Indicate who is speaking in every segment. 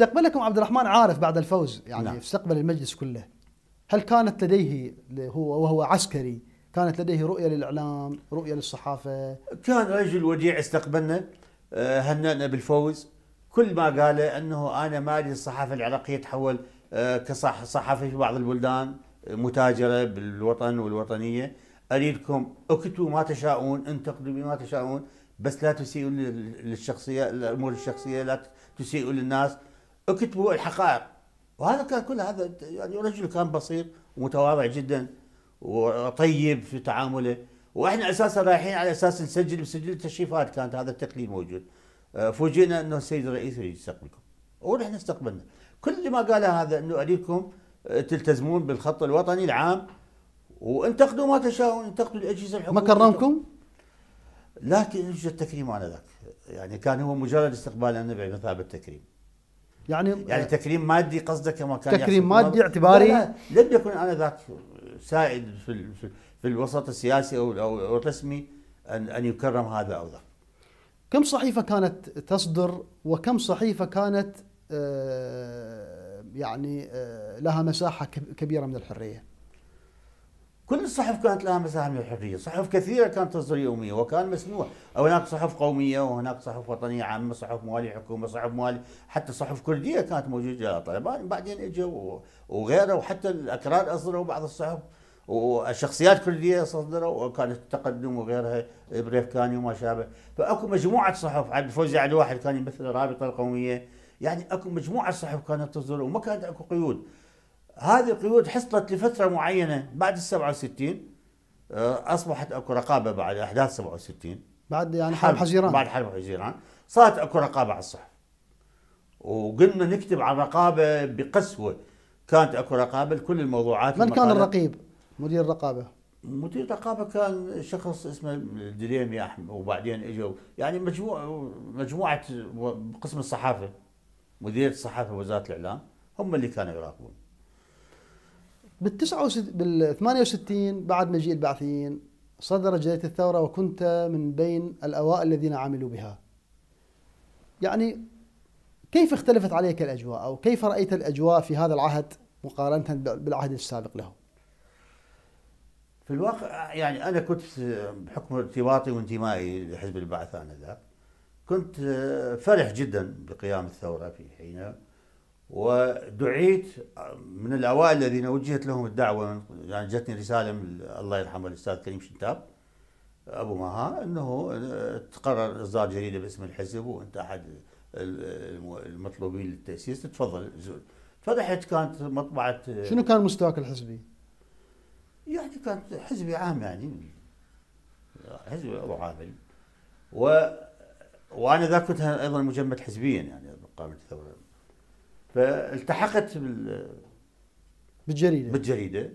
Speaker 1: استقبلكم عبد الرحمن عارف بعد الفوز يعني نعم. استقبل المجلس كله هل كانت لديه هو وهو عسكري كانت لديه رؤية للإعلام رؤية للصحافة
Speaker 2: كان رجل وديع استقبلنا آه، هنأنا بالفوز كل ما قاله أنه أنا مالي الصحافة العراقية تحول آه، كصحافة في بعض البلدان آه، متاجرة بالوطن والوطنية أريدكم اكتبوا ما تشاءون انتقدوا بما تشاءون بس لا تسيئوا للشخصية الأمور الشخصية لا تسيئوا للناس اكتبوا الحقائق وهذا كان كل هذا يعني رجل كان بسيط ومتواضع جدا وطيب في تعامله واحنا اساسا رايحين على اساس نسجل بسجل التشريفات كانت هذا التقليد موجود آه، فوجئنا انه السيد الرئيس يريد يستقبلكم ونحن استقبلنا كل ما قال هذا انه اريدكم آه، تلتزمون بالخط الوطني العام وانتقدوا ما تشاؤون انتقدوا الاجهزه الحكوميه ما كرمكم؟ لكن يوجد تكريم انذاك يعني كان هو مجرد استقبال النبي بمثابه تكريم يعني يعني آه، تكريم مادي قصدك كما كان تكريم مادي اعتباري لم يكن انا ذاك سائد في في الوسط السياسي او او الرسمي ان ان يكرم هذا او ذاك
Speaker 1: كم صحيفه كانت تصدر وكم صحيفه كانت آه، يعني آه، لها مساحه كبيره من الحريه
Speaker 2: كل الصحف كانت لها مساحه من الحريه، صحف كثيره كانت تصدر يوميه وكان مسموح، أو هناك صحف قوميه وهناك صحف وطنيه عامه، صحف موالي حكومه، صحف موالي حتى صحف كرديه كانت موجوده طالبان، بعدين اجوا وغيره وحتى الاكراد اصدروا بعض الصحف والشخصيات كرديه صدروا وكانت التقدم وغيرها بريفكاني وما شابه، فاكو مجموعه صحف عبد الفوزي علي واحد كان يمثل الرابطه القوميه، يعني اكو مجموعه صحف كانت تصدر وما كانت اكو قيود. هذه القيود حصلت لفترة معينة بعد ال 67 آه، أصبحت أكو رقابة بعد أحداث 67
Speaker 1: بعد يعني حرب
Speaker 2: حزيران بعد حرب حزيران صارت أكو رقابة على الصحف وقلنا نكتب عن رقابة بقسوة كانت أكو رقابة لكل الموضوعات من كان الرقيب
Speaker 1: مدير الرقابة
Speaker 2: مدير الرقابه كان شخص اسمه الدليمي احمد وبعدين اجوا يعني مجموعه مجموعه قسم الصحافه مدير الصحافه وزاره الاعلام هم اللي كانوا يراقبون
Speaker 1: بال 69 بال 68 بعد مجيء البعثيين صدرت جريدة الثورة وكنت من بين الأوائل الذين عملوا بها يعني كيف اختلفت عليك الأجواء أو كيف رأيت الأجواء في هذا العهد مقارنة بالعهد السابق له
Speaker 2: في الواقع يعني أنا كنت بحكم ارتباطي وانتمائي لحزب البعث آنذاك كنت فرح جدا بقيام الثورة في حينها ودعيت من الاوائل الذين وجهت لهم الدعوه يعني جتني رساله من الله يرحمه الاستاذ كريم شنتاب ابو مها انه تقرر اصدار جريده باسم الحزب وانت احد المطلوبين للتاسيس تفضل فتحت كانت مطبعه شنو كان
Speaker 1: مستواك الحزبي؟
Speaker 2: يعني كان حزبي عام يعني حزبي ابو عامل و وانا ذاك كنت ايضا مجمد حزبيا يعني قامت الثوره فالتحقت بال بالجريده بالجريده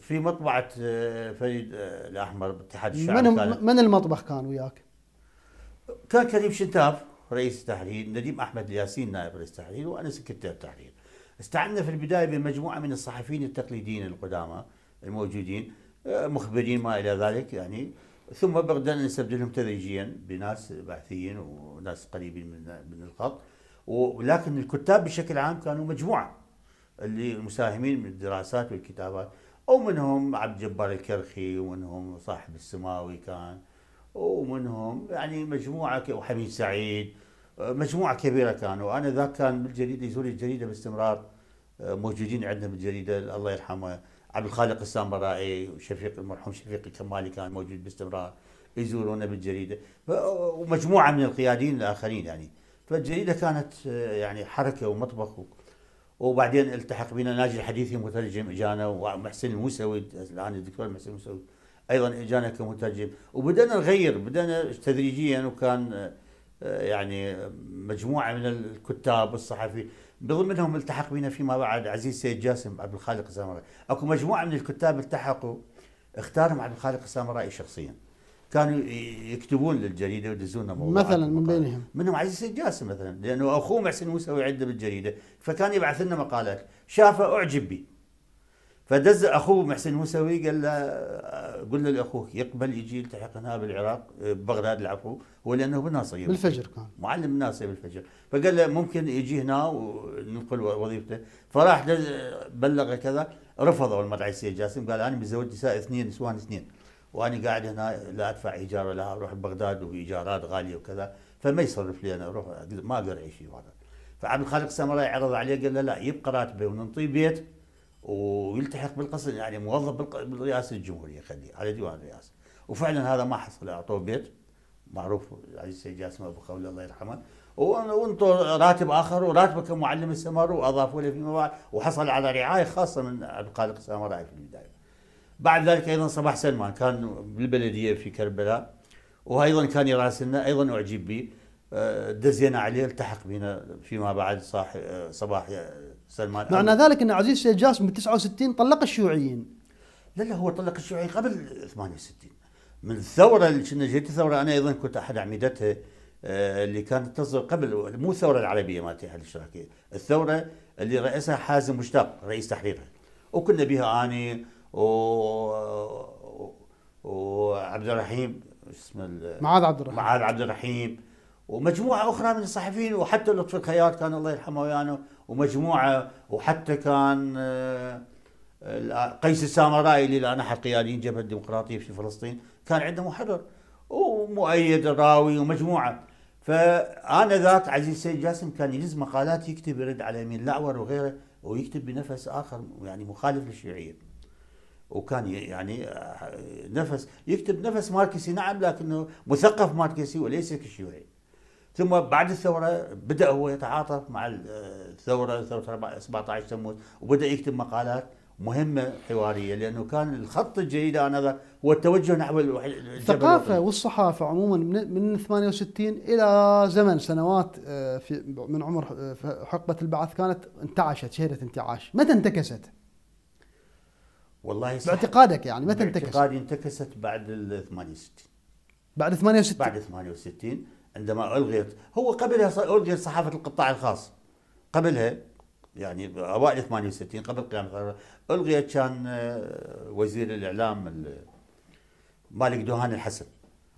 Speaker 2: في مطبعه آه، فريد آه، الاحمر باتحاد الشعب من من
Speaker 1: المطبخ كان وياك؟
Speaker 2: كان كريم شتاف رئيس التحرير، نديم احمد الياسين نائب رئيس التحرير وانا سكرتير التحرير. استعنا في البدايه بمجموعه من الصحفيين التقليديين القدامى الموجودين آه، مخبرين ما الى ذلك يعني ثم بدانا نستبدلهم تدريجيا بناس بعثيين وناس قريبين من من الخط ولكن الكتاب بشكل عام كانوا مجموعه اللي مساهمين من الدراسات والكتابات ومنهم عبد الجبار الكرخي ومنهم صاحب السماوي كان ومنهم يعني مجموعه وحميد سعيد مجموعه كبيره كانوا انا ذاك كان بالجريده يزور الجريده باستمرار موجودين عندنا بالجريده الله يرحمه عبد الخالق السامرائي وشفيق المرحوم شفيق الكمالي كان موجود باستمرار يزورونا بالجريده ومجموعه من القياديين الاخرين يعني فالجريده كانت آه، يعني حركه ومطبخ وبعدين التحق بنا ناجي الحديثي مترجم اجانا ومحسن الموسوي الان الدكتور محسن الموسوي ايضا اجانا كمترجم وبدانا نغير بدانا تدريجيا وكان آه، يعني مجموعه من الكتاب والصحفي بضمنهم التحق بنا فيما بعد عزيز سيد جاسم عبد الخالق السامرائي اكو مجموعه من الكتاب التحقوا اختارهم عبد الخالق السامرائي شخصيا كانوا يكتبون للجريده ويدزون مواضيع مثلا من بينهم منهم عزيز الجاسم مثلا لانه اخوه محسن موسوي عنده بالجريده فكان يبعث لنا مقالات شافه اعجب بي فدز اخوه محسن موسوي قال له آه، قل له لاخوك يقبل يجي يلتحقنا بالعراق آه، بغداد العفو هو لانه بالناصريه بالفجر كان معلم الناصريه بالفجر فقال له ممكن يجي هنا وننقل وظيفته فراح بلغ كذا رفضوا المرعي السيد جاسم قال انا متزوج نساء اثنين نسوان اثنين وانا قاعد هنا لا ادفع ايجار لها اروح بغداد وايجارات غاليه وكذا فما يصرف لي انا اروح ما اقدر اعيش في بغداد فعبد الخالق سمراء عرض عليه قال له لا يبقى راتبه وننطيه بيت ويلتحق بالقصر يعني موظف بالرئاسه الجمهوريه خليه على ديوان الرئاسه وفعلا هذا ما حصل اعطوه بيت معروف عزيز السيد جاسم ابو خولي الله يرحمه وانطوا راتب اخر وراتبه كمعلم استمر واضافوا له في مواعيد وحصل على رعايه خاصه من عبد الخالق السامراء في البدايه. بعد ذلك ايضا صباح سلمان كان بالبلديه في كربلاء وايضا كان يراسلنا ايضا اعجب به آه، دزينا عليه التحق بنا فيما بعد صاح آه، صباح آه، سلمان معنى أول. ذلك
Speaker 1: ان عزيز سيد جاسم بال 69 طلق الشيوعيين لا لا هو طلق الشيوعي قبل
Speaker 2: 68 من الثوره اللي كنا جيت الثوره انا ايضا كنت احد اعمدتها اللي كانت تصدر قبل مو الثوره العربيه مالت الاتحاد الاشتراكي الثوره اللي رئيسها حازم مشتاق رئيس تحريرها وكنا بها اني و وعبد الرحيم اسمه معاذ عبد الرحيم معاذ عبد الرحيم ومجموعه اخرى من الصحفيين وحتى لطفي الخياط كان الله يرحمه ويانا ومجموعه وحتى كان آه، آه، قيس السامرائي اللي الان احد قياديين الجبهه الديمقراطيه في فلسطين كان عنده محرر ومؤيد الراوي ومجموعه فانا ذاك عزيز السيد جاسم كان ينز مقالات يكتب يرد على يمين الاعور وغيره ويكتب بنفس اخر يعني مخالف للشيوعيه وكان يعني آه، نفس يكتب نفس ماركسي نعم لكنه مثقف ماركسي وليس كشيوعي ثم بعد الثورة بدأ هو يتعاطف مع آه، الثورة ثورة 17 تموز وبدأ يكتب مقالات مهمة حوارية لأنه كان الخط الجيد آنذاك هو التوجه نحو الثقافة
Speaker 1: والصحافة عموما من 68 إلى زمن سنوات آه، في من عمر حقبة البعث كانت انتعشت شهدت انتعاش متى انتكست؟
Speaker 2: والله صح باعتقادك يعني متى انتكست؟ باعتقادي انتكست بعد ال 68 بعد 68 بعد 68 عندما الغيت هو قبلها الغيت صحافه القطاع الخاص قبلها يعني اوائل 68 قبل قيام الغيت كان آه، وزير الاعلام مالك دوهان الحسن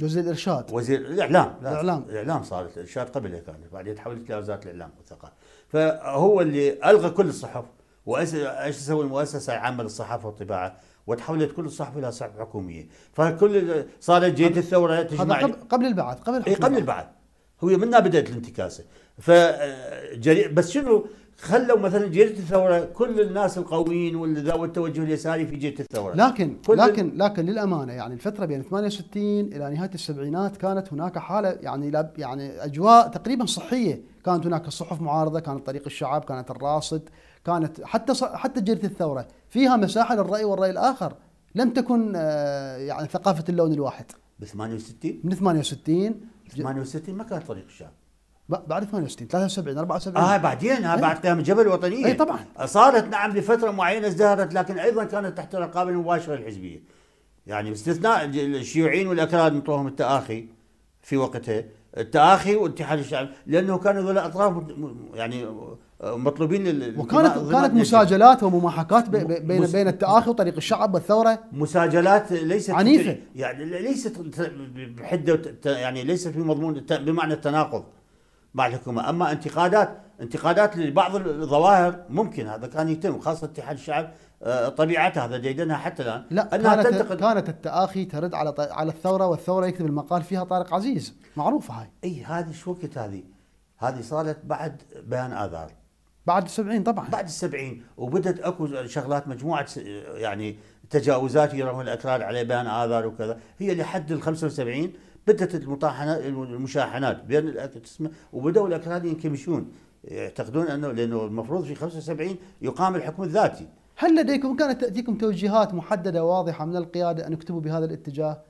Speaker 1: وزير الارشاد وزير الاعلام الاعلام
Speaker 2: الاعلام صارت الارشاد قبلها كانت بعدين تحولت لوزاره الاعلام والثقافه فهو اللي الغى كل الصحف وايش تسوي المؤسسه العامه للصحافه والطباعه وتحولت كل الصحف الى صحف حكوميه فكل صارت جيت الثوره تجمع قبل, قبل البعث قبل إيه قبل البعث هو منها بدات الانتكاسه ف بس شنو خلوا مثلا جريده الثوره كل الناس القويين واللي ذوي التوجه اليساري في جريده الثوره لكن لكن
Speaker 1: لكن للامانه يعني الفتره بين 68 الى نهايه السبعينات كانت هناك حاله يعني يعني اجواء تقريبا صحيه كانت هناك الصحف معارضه كانت طريق الشعب كانت الراصد كانت حتى حتى جريده الثوره فيها مساحه للراي والراي الاخر لم تكن آه، يعني ثقافه اللون الواحد
Speaker 2: ب 68 من 68 68 ما كانت طريق الشعب بعد 68 73 74 اه بعدين اه إيه. بعد قيام الجبهه الوطنيه اي طبعا صارت نعم لفتره معينه ازدهرت لكن ايضا كانت تحت الرقابه المباشره الحزبيه يعني باستثناء الشيوعيين والاكراد نطوهم التاخي في وقتها التاخي واتحاد الشعب لانه كانوا هذول اطراف يعني آه، مطلوبين وكانت كانت
Speaker 1: مساجلات ومماحكات
Speaker 2: بين بين
Speaker 1: التآخي وطريق الشعب والثوره
Speaker 2: مساجلات ليست عنيفه يعني ليست بحده يعني ليست في مضمون بمعنى التناقض مع الحكومه، اما انتقادات انتقادات لبعض الظواهر ممكن هذا كان يتم خاصه اتحاد الشعب آه، طبيعتها هذا جيدنها حتى الان لا انها كانت تنتقد
Speaker 1: كانت التاخي ترد على على الثوره
Speaker 2: والثوره يكتب المقال فيها طارق عزيز معروفه هاي اي هذه شو وقت هذه؟ هذه صارت بعد بيان اذار بعد السبعين طبعا بعد السبعين وبدت اكو شغلات مجموعه يعني تجاوزات يرون الاكراد على بيان اذار وكذا هي لحد ال 75 بدت المطاحنات المشاحنات بين الاسمه وبداوا الاكراد ينكمشون يعتقدون انه لانه المفروض في 75 يقام الحكم الذاتي هل
Speaker 1: لديكم كانت تاتيكم توجيهات محدده واضحه من القياده ان اكتبوا بهذا الاتجاه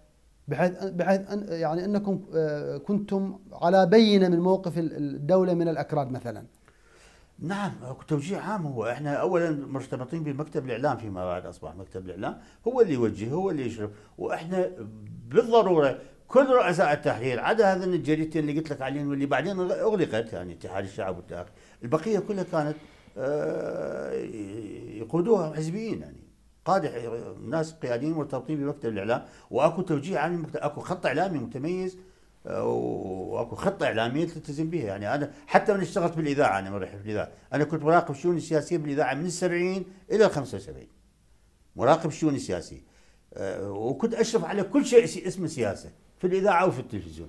Speaker 1: بحيث بحيث أن يعني انكم آه، كنتم على بينه من موقف الدوله من
Speaker 2: الاكراد مثلا نعم توجيه عام هو احنا اولا مرتبطين بمكتب الاعلام فيما بعد اصبح مكتب الاعلام هو اللي يوجه هو اللي يشرف واحنا بالضروره كل رؤساء التحرير عدا هذا الجريدتين اللي قلت لك عليهم واللي بعدين اغلقت يعني اتحاد الشعب والتحرير البقيه كلها كانت آه، يقودوها حزبيين يعني قادة ناس قياديين مرتبطين بمكتب الاعلام واكو توجيه عن اكو خط اعلامي متميز آه، واكو خطه اعلاميه تلتزم بها يعني انا حتى من اشتغلت بالاذاعه انا مرحب بالاذاعه انا كنت مراقب الشؤون السياسيه بالاذاعه من السبعين الى ال 75 مراقب الشؤون السياسيه آه، وكنت اشرف على كل شيء اسمه سياسه في الاذاعه وفي التلفزيون